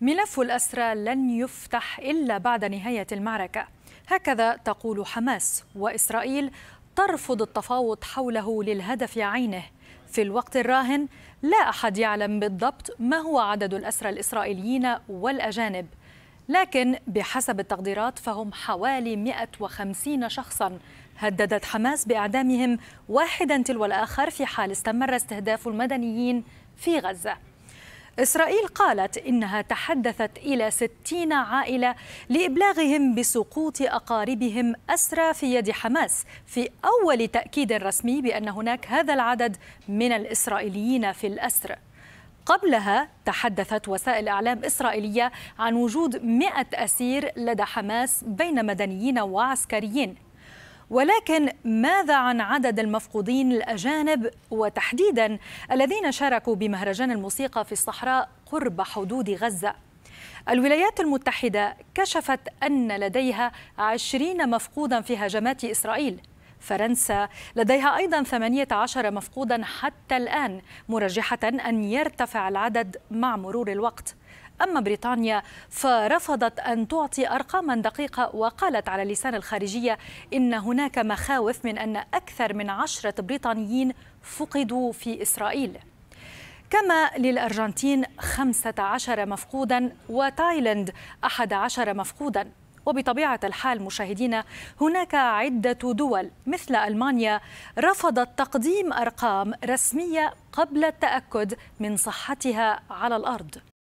ملف الأسرى لن يفتح إلا بعد نهاية المعركة هكذا تقول حماس وإسرائيل ترفض التفاوض حوله للهدف عينه في الوقت الراهن لا أحد يعلم بالضبط ما هو عدد الأسرى الإسرائيليين والأجانب لكن بحسب التقديرات فهم حوالي 150 شخصا هددت حماس بإعدامهم واحدا تلو الآخر في حال استمر استهداف المدنيين في غزة إسرائيل قالت إنها تحدثت إلى 60 عائلة لإبلاغهم بسقوط أقاربهم أسرى في يد حماس في أول تأكيد رسمي بأن هناك هذا العدد من الإسرائيليين في الأسر قبلها تحدثت وسائل إعلام إسرائيلية عن وجود 100 أسير لدى حماس بين مدنيين وعسكريين ولكن ماذا عن عدد المفقودين الأجانب وتحديدا الذين شاركوا بمهرجان الموسيقى في الصحراء قرب حدود غزة الولايات المتحدة كشفت أن لديها عشرين مفقودا في هجمات إسرائيل فرنسا لديها أيضا 18 مفقودا حتى الآن مرجحة أن يرتفع العدد مع مرور الوقت أما بريطانيا فرفضت أن تعطي أرقاما دقيقة وقالت على لسان الخارجية إن هناك مخاوف من أن أكثر من عشرة بريطانيين فقدوا في إسرائيل كما للأرجنتين 15 مفقودا وتايلاند 11 مفقودا وبطبيعة الحال مشاهدينا هناك عدة دول مثل ألمانيا رفضت تقديم أرقام رسمية قبل التأكد من صحتها على الأرض